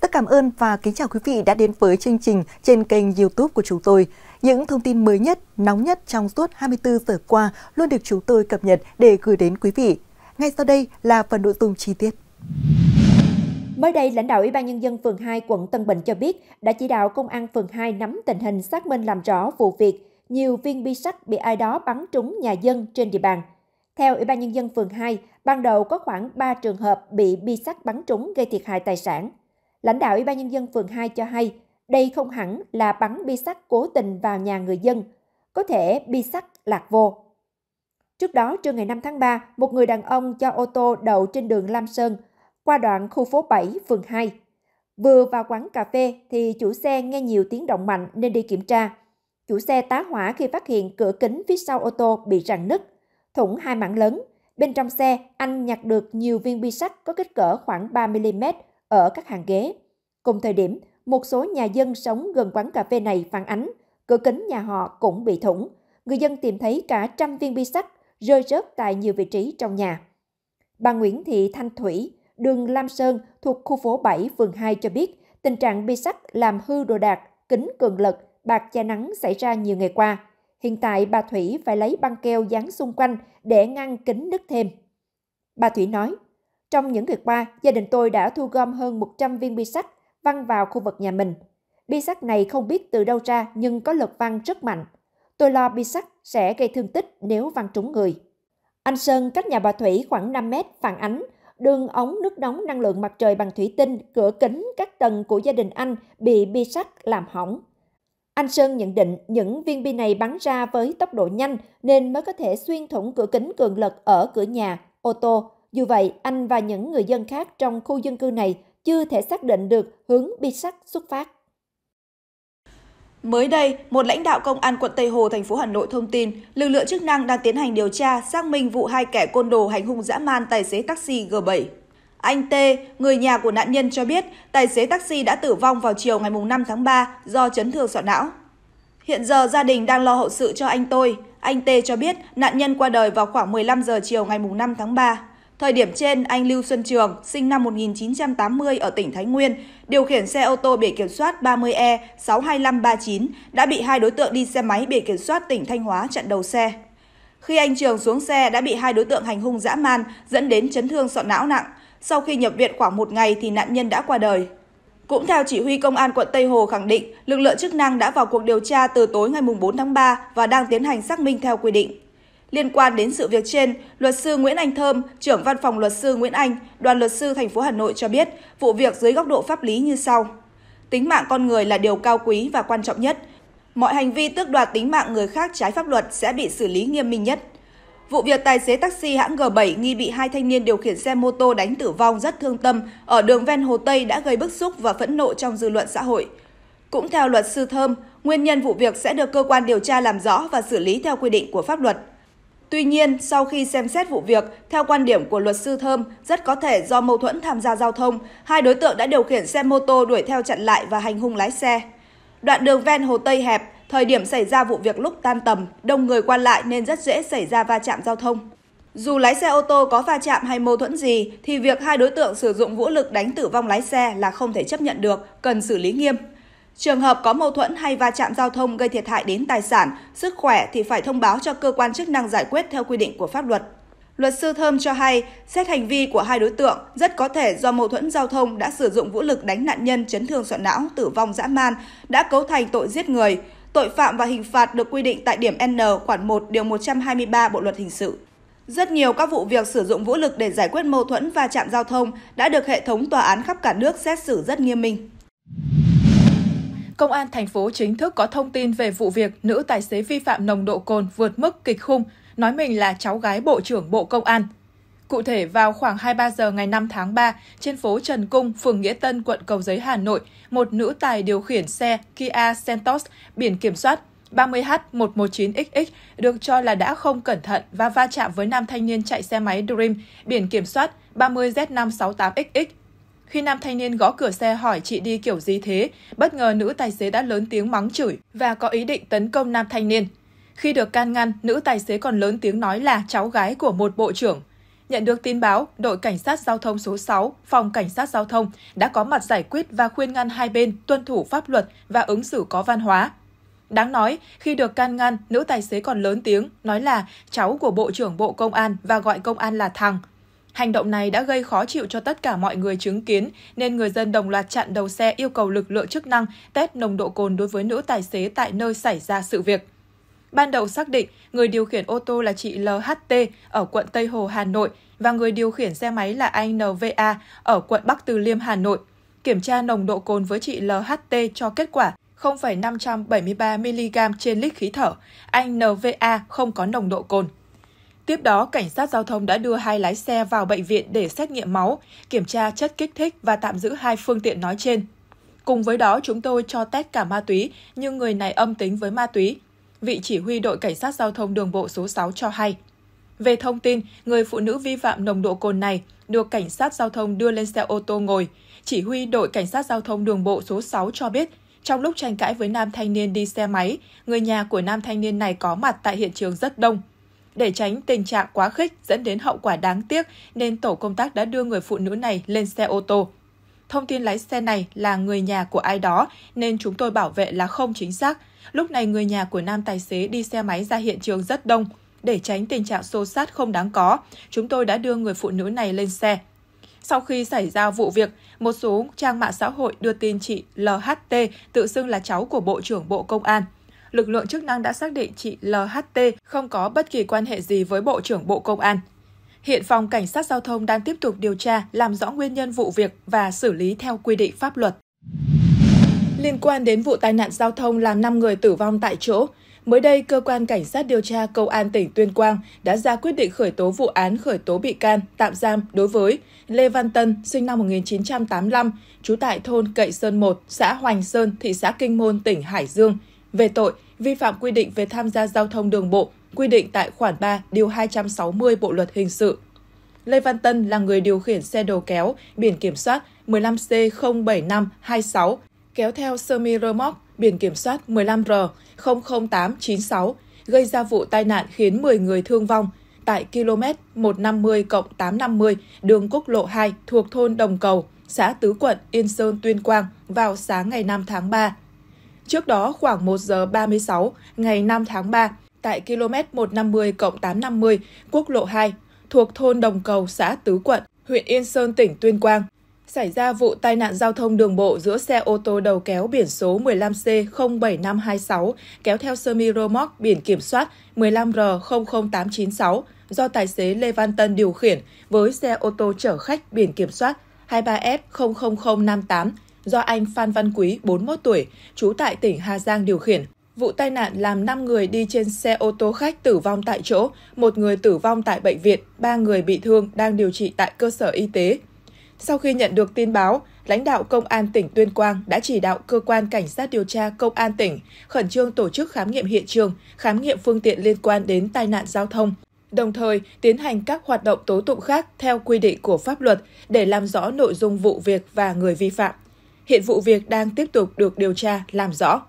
tất cảm ơn và kính chào quý vị đã đến với chương trình trên kênh YouTube của chúng tôi. Những thông tin mới nhất, nóng nhất trong suốt 24 giờ qua luôn được chúng tôi cập nhật để gửi đến quý vị. Ngay sau đây là phần nội dung chi tiết. Mới đây, lãnh đạo Ủy ban Nhân dân phường 2 quận Tân Bình cho biết đã chỉ đạo Công an phường 2 nắm tình hình xác minh làm rõ vụ việc nhiều viên bi sắt bị ai đó bắn trúng nhà dân trên địa bàn. Theo Ủy ban Nhân dân phường 2, ban đầu có khoảng 3 trường hợp bị bi sắt bắn trúng gây thiệt hại tài sản. Lãnh đạo Ủy ban Nhân dân phường 2 cho hay, đây không hẳn là bắn bi sắt cố tình vào nhà người dân, có thể bi sắt lạc vô. Trước đó, trưa ngày 5 tháng 3, một người đàn ông cho ô tô đậu trên đường Lam Sơn, qua đoạn khu phố 7, phường 2. Vừa vào quán cà phê thì chủ xe nghe nhiều tiếng động mạnh nên đi kiểm tra. Chủ xe tá hỏa khi phát hiện cửa kính phía sau ô tô bị rạn nứt, thủng hai mảng lớn. Bên trong xe, anh nhặt được nhiều viên bi sắt có kích cỡ khoảng 3mm ở các hàng ghế. Cùng thời điểm, một số nhà dân sống gần quán cà phê này phản ánh cửa kính nhà họ cũng bị thủng. Người dân tìm thấy cả trăm viên bi sắt rơi rớt tại nhiều vị trí trong nhà. Bà Nguyễn Thị Thanh Thủy, đường Lam Sơn thuộc khu phố 7, phường 2 cho biết tình trạng bi sắt làm hư đồ đạc, kính cường lực, bạc che nắng xảy ra nhiều ngày qua. Hiện tại bà Thủy phải lấy băng keo dán xung quanh để ngăn kính nứt thêm. Bà Thủy nói, trong những ngày qua, gia đình tôi đã thu gom hơn 100 viên bi sắt văng vào khu vực nhà mình. Bi sắt này không biết từ đâu ra nhưng có lực văng rất mạnh. Tôi lo bi sắt sẽ gây thương tích nếu văng trúng người. Anh Sơn cách nhà bà Thủy khoảng 5 mét phản ánh đường ống nước nóng năng lượng mặt trời bằng thủy tinh, cửa kính các tầng của gia đình anh bị bi sắt làm hỏng. Anh Sơn nhận định những viên bi này bắn ra với tốc độ nhanh nên mới có thể xuyên thủng cửa kính cường lực ở cửa nhà, ô tô, dù vậy, anh và những người dân khác trong khu dân cư này chưa thể xác định được hướng bi sắt xuất phát. Mới đây, một lãnh đạo công an quận Tây Hồ, thành phố Hà Nội thông tin, lực lượng chức năng đang tiến hành điều tra, xác minh vụ hai kẻ côn đồ hành hung dã man tài xế taxi G7. Anh T, người nhà của nạn nhân cho biết, tài xế taxi đã tử vong vào chiều ngày 5 tháng 3 do chấn thương sọ não. Hiện giờ gia đình đang lo hậu sự cho anh tôi. Anh T cho biết nạn nhân qua đời vào khoảng 15 giờ chiều ngày 5 tháng 3. Thời điểm trên, anh Lưu Xuân Trường, sinh năm 1980 ở tỉnh Thái Nguyên, điều khiển xe ô tô biển kiểm soát 30E 62539 đã bị hai đối tượng đi xe máy biển kiểm soát tỉnh Thanh Hóa chặn đầu xe. Khi anh Trường xuống xe đã bị hai đối tượng hành hung dã man dẫn đến chấn thương sọ não nặng. Sau khi nhập viện khoảng một ngày thì nạn nhân đã qua đời. Cũng theo chỉ huy công an quận Tây Hồ khẳng định, lực lượng chức năng đã vào cuộc điều tra từ tối ngày 4 tháng 3 và đang tiến hành xác minh theo quy định. Liên quan đến sự việc trên, luật sư Nguyễn Anh Thơm, trưởng văn phòng luật sư Nguyễn Anh, đoàn luật sư thành phố Hà Nội cho biết vụ việc dưới góc độ pháp lý như sau. Tính mạng con người là điều cao quý và quan trọng nhất. Mọi hành vi tước đoạt tính mạng người khác trái pháp luật sẽ bị xử lý nghiêm minh nhất. Vụ việc tài xế taxi hãng G7 nghi bị hai thanh niên điều khiển xe mô tô đánh tử vong rất thương tâm ở đường ven Hồ Tây đã gây bức xúc và phẫn nộ trong dư luận xã hội. Cũng theo luật sư Thơm, nguyên nhân vụ việc sẽ được cơ quan điều tra làm rõ và xử lý theo quy định của pháp luật. Tuy nhiên, sau khi xem xét vụ việc, theo quan điểm của luật sư Thơm, rất có thể do mâu thuẫn tham gia giao thông, hai đối tượng đã điều khiển xe mô tô đuổi theo chặn lại và hành hung lái xe. Đoạn đường ven Hồ Tây hẹp, thời điểm xảy ra vụ việc lúc tan tầm, đông người qua lại nên rất dễ xảy ra va chạm giao thông. Dù lái xe ô tô có va chạm hay mâu thuẫn gì, thì việc hai đối tượng sử dụng vũ lực đánh tử vong lái xe là không thể chấp nhận được, cần xử lý nghiêm. Trường hợp có mâu thuẫn hay va chạm giao thông gây thiệt hại đến tài sản, sức khỏe thì phải thông báo cho cơ quan chức năng giải quyết theo quy định của pháp luật. Luật sư Thơm cho hay, xét hành vi của hai đối tượng, rất có thể do mâu thuẫn giao thông đã sử dụng vũ lực đánh nạn nhân chấn thương sọ não, tử vong dã man, đã cấu thành tội giết người. Tội phạm và hình phạt được quy định tại điểm N khoản 1 điều 123 Bộ luật hình sự. Rất nhiều các vụ việc sử dụng vũ lực để giải quyết mâu thuẫn va chạm giao thông đã được hệ thống tòa án khắp cả nước xét xử rất nghiêm minh. Công an thành phố chính thức có thông tin về vụ việc nữ tài xế vi phạm nồng độ cồn vượt mức kịch khung, nói mình là cháu gái Bộ trưởng Bộ Công an. Cụ thể, vào khoảng 23 giờ ngày 5 tháng 3, trên phố Trần Cung, phường Nghĩa Tân, quận Cầu Giấy, Hà Nội, một nữ tài điều khiển xe Kia Sentos biển kiểm soát 30H119XX được cho là đã không cẩn thận và va chạm với nam thanh niên chạy xe máy Dream biển kiểm soát 30Z568XX khi nam thanh niên gõ cửa xe hỏi chị đi kiểu gì thế, bất ngờ nữ tài xế đã lớn tiếng mắng chửi và có ý định tấn công nam thanh niên. Khi được can ngăn, nữ tài xế còn lớn tiếng nói là cháu gái của một bộ trưởng. Nhận được tin báo, đội cảnh sát giao thông số 6, phòng cảnh sát giao thông đã có mặt giải quyết và khuyên ngăn hai bên tuân thủ pháp luật và ứng xử có văn hóa. Đáng nói, khi được can ngăn, nữ tài xế còn lớn tiếng, nói là cháu của Bộ trưởng Bộ Công an và gọi công an là thằng. Hành động này đã gây khó chịu cho tất cả mọi người chứng kiến, nên người dân đồng loạt chặn đầu xe yêu cầu lực lượng chức năng test nồng độ cồn đối với nữ tài xế tại nơi xảy ra sự việc. Ban đầu xác định người điều khiển ô tô là chị LHT ở quận Tây Hồ, Hà Nội và người điều khiển xe máy là anh NVA ở quận Bắc Từ Liêm, Hà Nội. Kiểm tra nồng độ cồn với chị LHT cho kết quả 0,573 mg trên lít khí thở. Anh NVA không có nồng độ cồn. Tiếp đó, cảnh sát giao thông đã đưa hai lái xe vào bệnh viện để xét nghiệm máu, kiểm tra chất kích thích và tạm giữ hai phương tiện nói trên. Cùng với đó, chúng tôi cho test cả ma túy, nhưng người này âm tính với ma túy. Vị chỉ huy đội cảnh sát giao thông đường bộ số 6 cho hay. Về thông tin, người phụ nữ vi phạm nồng độ cồn này được cảnh sát giao thông đưa lên xe ô tô ngồi. Chỉ huy đội cảnh sát giao thông đường bộ số 6 cho biết, trong lúc tranh cãi với nam thanh niên đi xe máy, người nhà của nam thanh niên này có mặt tại hiện trường rất đông, để tránh tình trạng quá khích dẫn đến hậu quả đáng tiếc nên tổ công tác đã đưa người phụ nữ này lên xe ô tô. Thông tin lái xe này là người nhà của ai đó nên chúng tôi bảo vệ là không chính xác. Lúc này người nhà của nam tài xế đi xe máy ra hiện trường rất đông. Để tránh tình trạng xô sát không đáng có, chúng tôi đã đưa người phụ nữ này lên xe. Sau khi xảy ra vụ việc, một số trang mạng xã hội đưa tin chị LHT tự xưng là cháu của Bộ trưởng Bộ Công an – lực lượng chức năng đã xác định chị LHT không có bất kỳ quan hệ gì với Bộ trưởng Bộ Công an. Hiện phòng cảnh sát giao thông đang tiếp tục điều tra, làm rõ nguyên nhân vụ việc và xử lý theo quy định pháp luật. Liên quan đến vụ tai nạn giao thông làm 5 người tử vong tại chỗ, mới đây cơ quan cảnh sát điều tra công an tỉnh Tuyên Quang đã ra quyết định khởi tố vụ án khởi tố bị can, tạm giam đối với Lê Văn Tân, sinh năm 1985, trú tại thôn Cậy Sơn 1, xã Hoành Sơn, thị xã Kinh Môn, tỉnh Hải Dương, về tội vi phạm quy định về tham gia giao thông đường bộ, quy định tại khoản 3 điều 260 Bộ luật hình sự. Lê Văn Tân là người điều khiển xe đầu kéo biển kiểm soát 15C07526 kéo theo semi remoc biển kiểm soát 15R00896 gây ra vụ tai nạn khiến 10 người thương vong tại km 150 850 đường quốc lộ 2 thuộc thôn Đồng Cầu, xã Tứ Quận, Yên Sơn, Tuyên Quang vào sáng ngày 5 tháng 3. Trước đó khoảng 1 giờ 36 ngày 5 tháng 3, tại km 150 850 quốc lộ 2, thuộc thôn Đồng Cầu, xã Tứ Quận, huyện Yên Sơn, tỉnh Tuyên Quang, xảy ra vụ tai nạn giao thông đường bộ giữa xe ô tô đầu kéo biển số 15C07526 kéo theo sơ mi rơ biển kiểm soát 15R00896 do tài xế Lê Văn Tân điều khiển với xe ô tô chở khách biển kiểm soát 23F00058 do anh Phan Văn Quý, 41 tuổi, trú tại tỉnh Hà Giang điều khiển. Vụ tai nạn làm 5 người đi trên xe ô tô khách tử vong tại chỗ, một người tử vong tại bệnh viện, ba người bị thương đang điều trị tại cơ sở y tế. Sau khi nhận được tin báo, lãnh đạo Công an tỉnh Tuyên Quang đã chỉ đạo Cơ quan Cảnh sát điều tra Công an tỉnh khẩn trương tổ chức khám nghiệm hiện trường, khám nghiệm phương tiện liên quan đến tai nạn giao thông, đồng thời tiến hành các hoạt động tố tụng khác theo quy định của pháp luật để làm rõ nội dung vụ việc và người vi phạm. Hiện vụ việc đang tiếp tục được điều tra, làm rõ.